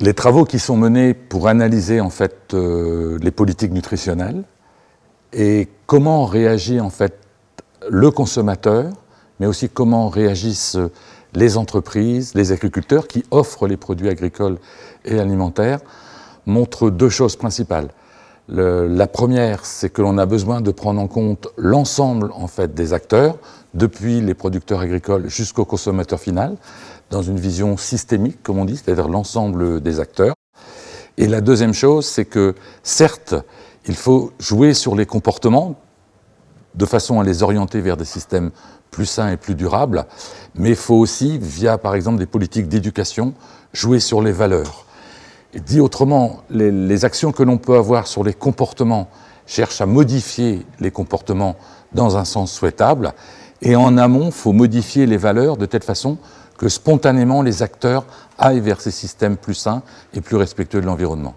les travaux qui sont menés pour analyser en fait euh, les politiques nutritionnelles et comment réagit en fait le consommateur, mais aussi comment réagissent les entreprises, les agriculteurs qui offrent les produits agricoles et alimentaires, montrent deux choses principales la première, c'est que l'on a besoin de prendre en compte l'ensemble en fait des acteurs, depuis les producteurs agricoles jusqu'au consommateur final, dans une vision systémique, comme on dit, c'est-à-dire l'ensemble des acteurs. Et la deuxième chose, c'est que certes, il faut jouer sur les comportements de façon à les orienter vers des systèmes plus sains et plus durables, mais il faut aussi, via par exemple des politiques d'éducation, jouer sur les valeurs. Dit autrement, les, les actions que l'on peut avoir sur les comportements cherchent à modifier les comportements dans un sens souhaitable. Et en amont, il faut modifier les valeurs de telle façon que spontanément les acteurs aillent vers ces systèmes plus sains et plus respectueux de l'environnement.